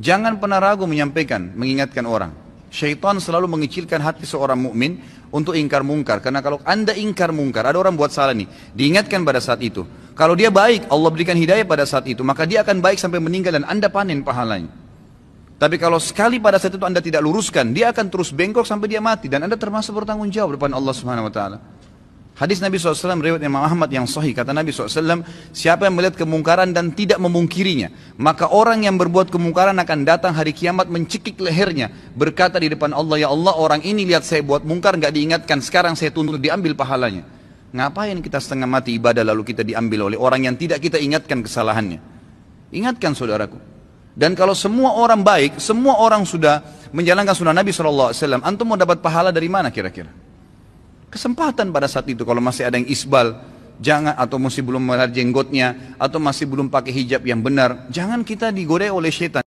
Jangan pernah ragu menyampaikan, mengingatkan orang. Syaitan selalu mengecilkan hati seorang mukmin untuk ingkar mungkar. Karena kalau anda ingkar mungkar, ada orang buat salah nih, diingatkan pada saat itu. Kalau dia baik, Allah berikan hidayah pada saat itu, maka dia akan baik sampai meninggal dan anda panen pahalanya. Tapi kalau sekali pada saat itu anda tidak luruskan, dia akan terus bengkok sampai dia mati dan anda termasuk bertanggung jawab depan Allah Subhanahu Wa Taala. Hadis Nabi SAW riwayat Imam Ahmad yang sahih kata Nabi SAW siapa yang melihat kemungkaran dan tidak memungkirinya maka orang yang berbuat kemungkaran akan datang hari kiamat mencekik lehernya berkata di depan Allah ya Allah orang ini lihat saya buat mungkar nggak diingatkan sekarang saya tuntut diambil pahalanya ngapain kita setengah mati ibadah lalu kita diambil oleh orang yang tidak kita ingatkan kesalahannya ingatkan saudaraku dan kalau semua orang baik semua orang sudah menjalankan sunnah Nabi SAW antum mau dapat pahala dari mana kira-kira Kesempatan pada saat itu kalau masih ada yang isbal, jangan atau masih belum melar jenggotnya atau masih belum pakai hijab yang benar, jangan kita digoreng oleh setan.